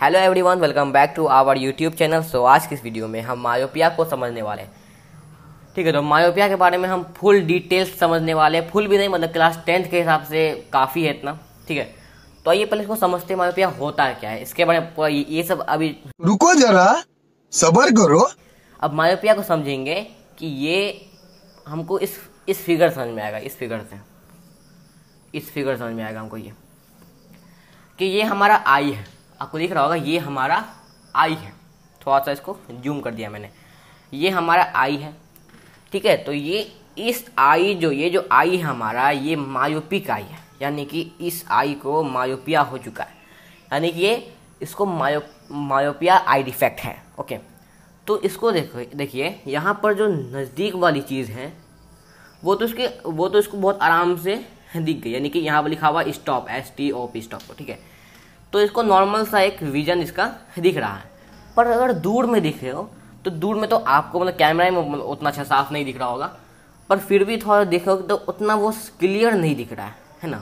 Hello everyone welcome back to our YouTube channel so आज की इस वीडियो में हम मायोपिया को समझने वाले ठीक है तो मायोपिया के बारे में हम फुल डिटेल्स समझने वाले हैं फुल भी नहीं मतलब क्लास टेंथ के हिसाब से काफ़ी है इतना ठीक है तो आइए पहले इसको समझते हैं मायोपिया होता है क्या है इसके बारे में ये सब अभी रुको जरा सबर करो अब मायोपिया को समझेंगे कि ये हमको इस इस फिगर समझ में आएगा इस फिगर से इस फिगर समझ में आएगा हमको ये कि ये हमारा आई है आपको देख रहा होगा ये हमारा आई है थोड़ा सा इसको जूम कर दिया मैंने ये हमारा आई है ठीक है तो ये इस आई जो ये जो आई है हमारा ये मायोपिक आई है यानी कि इस आई को मायोपिया हो चुका है यानी कि ये इसको मायो मायोपिया आई डिफेक्ट है ओके तो इसको देखो देखिए यहाँ पर जो नज़दीक वाली चीज़ है वो तो उसके वो तो इसको बहुत आराम से दिख गई यानी कि यहाँ पर लिखा हुआ stop S T O P stop ठीक है तो इसको नॉर्मल सा एक विजन इसका दिख रहा है पर अगर दूर में दिख रहे हो तो दूर में तो आपको मतलब कैमरा में मतलब उतना अच्छा साफ नहीं दिख रहा होगा पर फिर भी थोड़ा देखो तो उतना वो क्लियर नहीं दिख रहा है है ना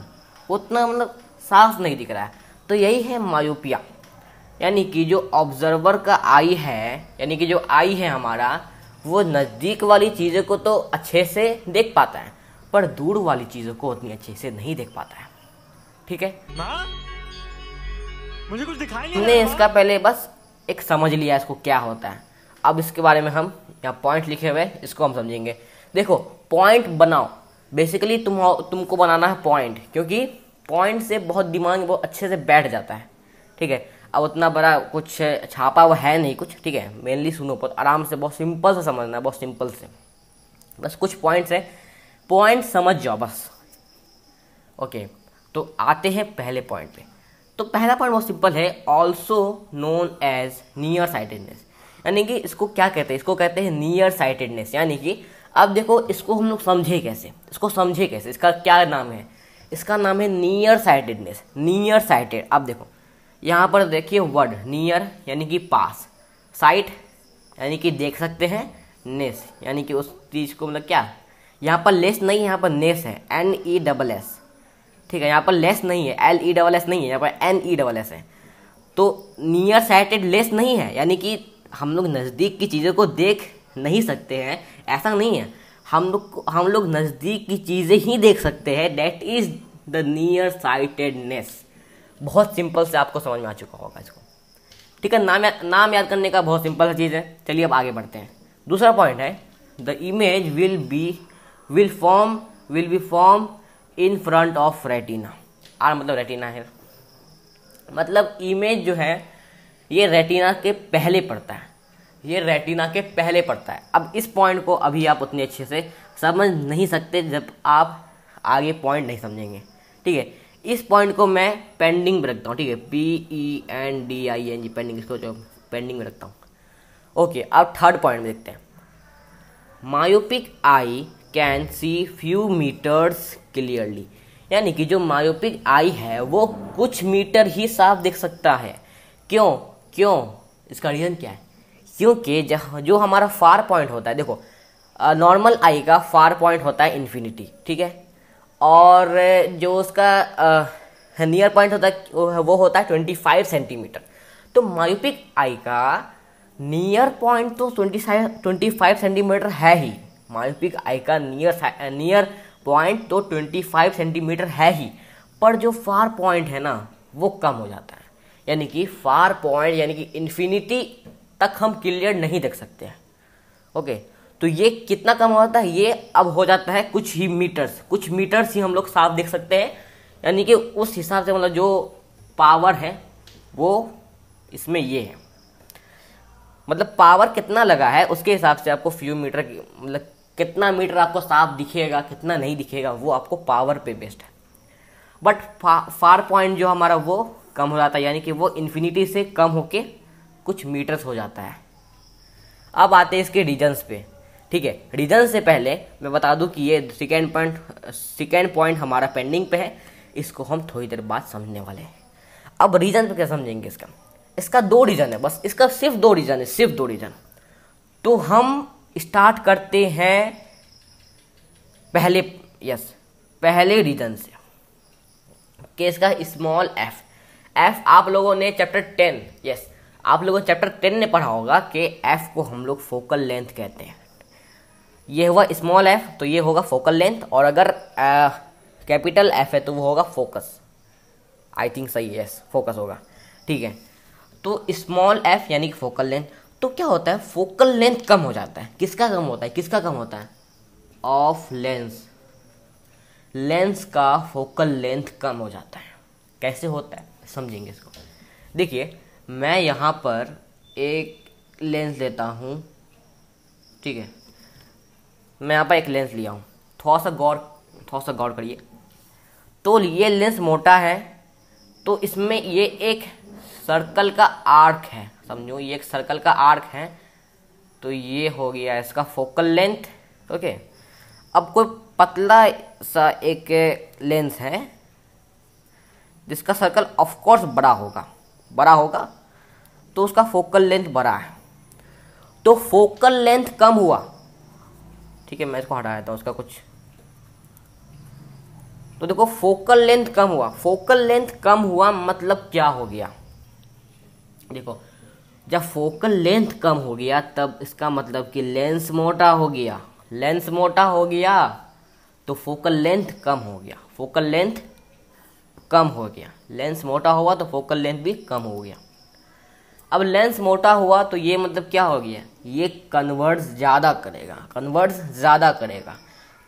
उतना मतलब साफ नहीं दिख रहा है तो यही है मायोपिया यानी कि जो ऑब्जर्वर का आई है यानी कि जो आई है हमारा वो नज़दीक वाली चीज़ों को तो अच्छे से देख पाता है पर दूर वाली चीज़ों को उतनी अच्छे से नहीं देख पाता है ठीक है ना? मुझे कुछ दिखाई नहीं नहीं इसका पहले बस एक समझ लिया इसको क्या होता है अब इसके बारे में हम यहाँ पॉइंट लिखे हुए इसको हम समझेंगे देखो पॉइंट बनाओ बेसिकली तुम तुमको बनाना है पॉइंट क्योंकि पॉइंट से बहुत दिमाग बहुत अच्छे से बैठ जाता है ठीक है अब उतना बड़ा कुछ छापा वो है नहीं कुछ ठीक है मेनली सुनो बहुत आराम से बहुत सिंपल से समझना है बहुत सिंपल से बस कुछ पॉइंट्स है पॉइंट समझ जाओ बस ओके तो आते हैं पहले पॉइंट पे तो पहला पॉइंट बहुत सिंपल है also known as near sightedness यानी कि इसको क्या कहते हैं इसको कहते हैं नियर साइटेडनेस यानी कि अब देखो इसको हम लोग समझे कैसे इसको समझे कैसे इसका क्या नाम है इसका नाम है नियर साइटेडनेस नियर साइटेड अब देखो यहाँ पर देखिए वर्ड नियर यानी कि पास साइट यानी कि देख सकते हैं नेस यानी कि उस चीज़ को मतलब क्या यहाँ पर लेस नहीं यहाँ पर नेस है एन ई डबल एस ठीक है यहाँ पर लेस नहीं है एल ई डबल एस नहीं है यहाँ पर एन ई डबल एस है तो नियर साइटेड लेस नहीं है यानी कि हम लोग नज़दीक की चीज़ों को देख नहीं सकते हैं ऐसा नहीं है हम लोग हम लोग नज़दीक की चीज़ें ही देख सकते हैं that is the near sightedness बहुत सिंपल से आपको समझ में आ चुका होगा इसको ठीक है नाम या, नाम याद करने का बहुत सिंपल सा चीज़ है चलिए अब आगे बढ़ते हैं दूसरा पॉइंट है the image will be will form will be form in front of retina or मतलब रेटिना है मतलब इमेज जो है ये रेटिना के पहले पड़ता है ये रेटिना के पहले पड़ता है अब इस पॉइंट को अभी आप उतने अच्छे से समझ नहीं सकते जब आप आगे पॉइंट नहीं समझेंगे ठीक है इस पॉइंट को मैं पेंडिंग में रखता हूँ ठीक है P E N D I N G pending इसको जो पेंडिंग में रखता हूँ ओके अब थर्ड पॉइंट में देखते हैं myopic eye can see few metres clearly यानी कि जो मायोपिक आई है वो कुछ मीटर ही साफ देख सकता है क्यों क्यों इसका रीज़न क्या है क्योंकि जो हमारा फार पॉइंट होता है देखो नॉर्मल आई का फार पॉइंट होता है इन्फिनिटी ठीक है और जो उसका नियर पॉइंट होता है वो होता है ट्वेंटी फाइव सेंटीमीटर तो मायोपिक आई का नियर पॉइंट तो ट्वेंटी ट्वेंटी फाइव सेंटीमीटर है ही मायोपिक आई का नियर नियर पॉइंट तो 25 सेंटीमीटर है ही पर जो फार पॉइंट है ना वो कम हो जाता है यानी कि फार पॉइंट यानी कि इन्फिनिटी तक हम क्लियर नहीं देख सकते हैं ओके तो ये कितना कम हो जाता है ये अब हो जाता है कुछ ही मीटर्स कुछ मीटर्स ही हम लोग साफ देख सकते हैं यानी कि उस हिसाब से मतलब जो पावर है वो इसमें ये है मतलब पावर कितना लगा है उसके हिसाब से आपको फ्यू मीटर मतलब कितना मीटर आपको साफ दिखेगा कितना नहीं दिखेगा वो आपको पावर पे बेस्ड है बट फा, फार पॉइंट जो हमारा वो कम हो जाता है यानी कि वो इन्फिनिटी से कम होके कुछ मीटर्स हो जाता है अब आते हैं इसके रीजन्स पे ठीक है रीजन से पहले मैं बता दूं कि ये सेकेंड पॉइंट सेकेंड पॉइंट हमारा पेंडिंग पे है इसको हम थोड़ी देर बाद समझने वाले हैं अब रीजन पे क्या समझेंगे इसका इसका दो रीजन है बस इसका सिर्फ दो रीजन है सिर्फ दो रीजन तो हम स्टार्ट करते हैं पहले यस पहले रीजन से केस का स्मॉल एफ एफ आप लोगों ने चैप्टर टेन यस आप लोगों चैप्टर टेन ने पढ़ा होगा कि एफ को हम लोग फोकल लेंथ कहते हैं ये हुआ स्मॉल एफ तो ये होगा फोकल लेंथ और अगर कैपिटल एफ है तो वो होगा फोकस आई थिंक सही है यस फोकस होगा ठीक है तो स्मॉल एफ यानी कि फोकल लेंथ तो क्या होता है फोकल लेंथ कम हो जाता है किसका कम होता है किसका कम होता है ऑफ लेंस लेंस का फोकल लेंथ कम हो जाता है कैसे होता है समझेंगे इसको देखिए मैं यहाँ पर एक लेंस लेता हूँ ठीक है मैं यहाँ पर एक लेंस लिया हूँ थोड़ा सा गौर थोड़ा सा गौर करिए तो ये लेंस मोटा है तो इसमें ये एक सर्कल का आर्क है समझो ये एक सर्कल का आर्क है तो ये हो गया इसका फोकल लेंथ ओके अब कोई पतला सा एक लेंस है जिसका सर्कल ऑफ कोर्स बड़ा होगा बड़ा होगा तो उसका फोकल लेंथ बड़ा है तो फोकल लेंथ कम हुआ ठीक है मैं इसको हटा देता हूँ उसका कुछ तो देखो फोकल लेंथ कम हुआ फोकल लेंथ कम हुआ मतलब क्या हो गया देखो जब फोकल लेंथ कम हो गया तब इसका मतलब कि लेंस मोटा हो गया लेंस मोटा हो गया तो फोकल लेंथ कम हो गया फोकल लेंथ कम हो गया लेंस मोटा हुआ तो फोकल लेंथ भी कम हो गया अब लेंस मोटा हुआ तो ये मतलब क्या हो गया ये कन्वर्ट्स ज़्यादा करेगा कन्वर्ट्स ज़्यादा करेगा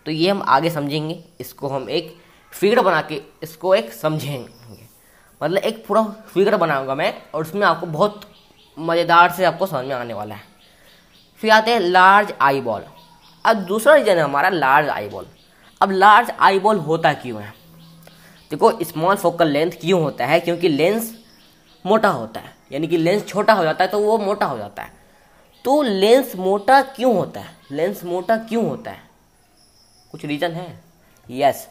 तो ये हम आगे समझेंगे इसको हम एक फिगर बना के इसको एक समझेंगे मतलब एक पूरा फिगर बनाऊंगा मैं और उसमें आपको बहुत मज़ेदार से आपको समझ में आने वाला है फिर आते हैं लार्ज आई बॉल अब दूसरा रीजन है हमारा लार्ज आई बॉल अब लार्ज आई बॉल होता क्यों है देखो स्मॉल फोकल लेंथ क्यों होता है क्योंकि लेंस मोटा होता है यानी कि लेंस छोटा हो जाता है तो वो मोटा हो जाता है तो लेंस मोटा क्यों होता है लेंस मोटा क्यों होता है कुछ रीजन है यस yes,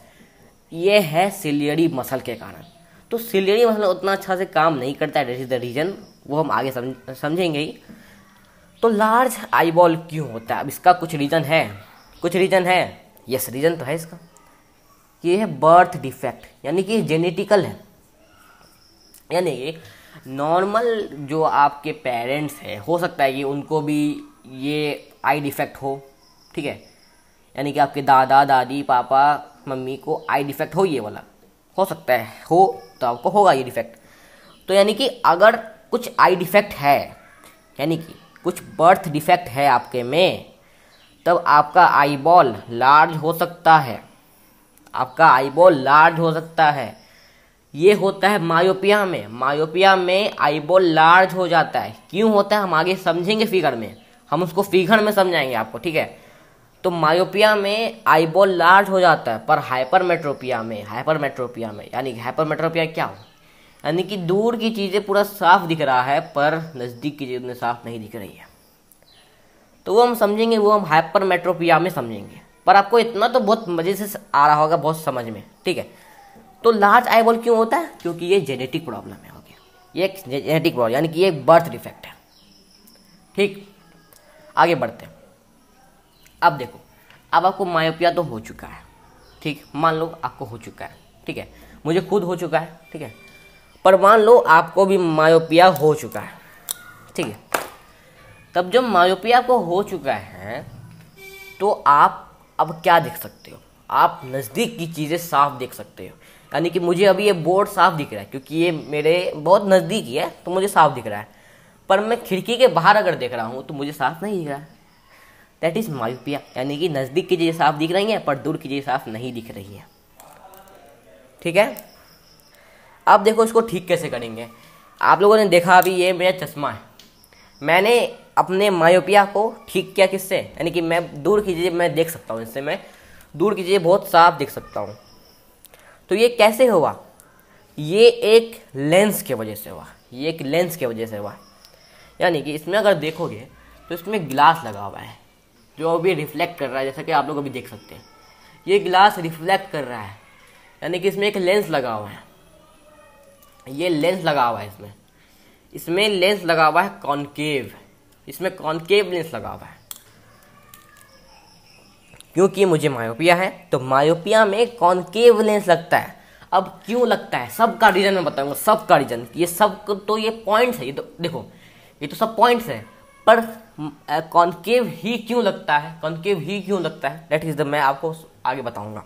ये है सिलियरी मसल के कारण तो सिलेरी मसला उतना अच्छा से काम नहीं करता है इज द रीज़न वो हम आगे समझ समझेंगे ही तो लार्ज आईबॉल क्यों होता है अब इसका कुछ रीज़न है कुछ रीज़न है यस रीज़न तो है इसका कि यह है बर्थ डिफेक्ट यानी कि जेनेटिकल है यानी कि नॉर्मल जो आपके पेरेंट्स हैं हो सकता है कि उनको भी ये आई डिफेक्ट हो ठीक है यानी कि आपके दादा दादी पापा मम्मी को आई डिफेक्ट हो ये वाला हो सकता है हो तो आपको होगा ये डिफेक्ट तो यानी कि अगर कुछ आई डिफेक्ट है यानी कि कुछ बर्थ डिफेक्ट है आपके में तब आपका आई बॉल लार्ज हो सकता है आपका आई बॉल लार्ज हो सकता है ये होता है मायोपिया में मायोपिया में आई बॉल लार्ज हो जाता है क्यों होता है हम आगे समझेंगे फिगर में हम उसको फिगर में समझाएंगे आपको ठीक है तो मायोपिया में आईबॉल लार्ज हो जाता है पर हाइपरमेट्रोपिया में हाइपरमेट्रोपिया में यानी हाइपरमेट्रोपिया क्या हो यानी कि दूर की चीज़ें पूरा साफ दिख रहा है पर नज़दीक की चीज़ें साफ नहीं दिख रही है तो वो हम समझेंगे वो हम हाइपरमेट्रोपिया में समझेंगे पर आपको इतना तो बहुत मज़े से आ रहा होगा बहुत समझ में ठीक है तो लार्ज आईबॉल क्यों होता है क्योंकि ये जेनेटिक प्रॉब्लम है ओके ये एक जेनेटिक प्रॉब्लम यानी कि ये एक बर्थ डिफेक्ट है ठीक आगे बढ़ते हैं अब देखो अब आपको मायोपिया तो हो चुका है ठीक मान लो आपको हो चुका है ठीक है मुझे खुद हो चुका है ठीक है पर मान लो आपको भी मायोपिया हो चुका है ठीक है तब जब मायोपिया को हो चुका है तो आप अब क्या देख सकते हो आप नज़दीक की चीज़ें साफ देख सकते हो यानी कि मुझे अभी ये बोर्ड साफ दिख रहा है क्योंकि ये मेरे बहुत नज़दीक ही है तो मुझे साफ दिख रहा है पर मैं खिड़की के बाहर अगर देख रहा हूँ तो मुझे साफ नहीं दिख रहा है दैट इज मायोपिया यानी कि नज़दीक की चीज़ें साफ दिख रही हैं पर दूर की चीज़ें साफ नहीं दिख रही हैं ठीक है अब देखो इसको ठीक कैसे करेंगे आप लोगों ने देखा अभी ये मेरा चश्मा है मैंने अपने मायोपिया को ठीक किया किससे यानी कि मैं दूर की चीज़ें मैं देख सकता हूँ इससे मैं दूर की चीज़ें बहुत साफ देख सकता हूँ तो ये कैसे हुआ ये एक लेंस के वजह से हुआ ये एक लेंस के वजह से हुआ यानी कि इसमें अगर देखोगे तो इसमें ग्लास लगा हुआ है जो अभी रिफ्लेक्ट कर रहा है जैसा कि आप लोग अभी देख सकते हैं ये ग्लास रिफ्लेक्ट कर रहा है यानी कि इसमें एक लेंस लगा हुआ है ये लेंस लगा हुआ है इसमें इसमें लेंस लगा हुआ है कॉन्केव इसमें कॉन्केव लेंस लगा हुआ है क्योंकि मुझे मायोपिया है तो मायोपिया में कॉन्केव लेंस लगता है अब क्यों लगता है सबका रीजन मैं बताऊंगा सबका रीजन ये सब तो ये पॉइंट्स है ये तो देखो ये तो सब पॉइंट्स है पर कॉन्केव ही क्यों लगता है कॉन्केव ही क्यों लगता है डेट इज द मैं आपको आगे बताऊंगा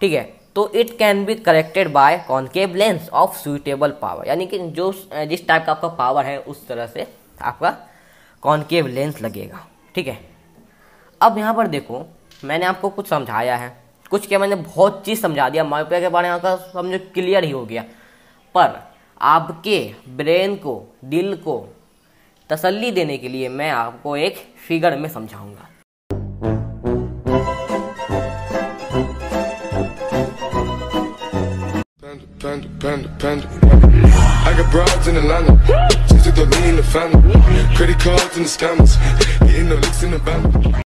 ठीक है तो it can be corrected by concave lens of suitable power यानी कि जो जिस टाइप का आपका पावर है उस तरह से आपका कॉन्केव लेंस लगेगा ठीक है अब यहाँ पर देखो मैंने आपको कुछ समझाया है कुछ क्या मैंने बहुत चीज़ समझा दिया मायोपिया के बारे में आपका समझो क्लियर ही हो गया पर आपके ब्रेन को दिल को तसल्ली देने के लिए मैं आपको एक फिगर में समझाऊंगा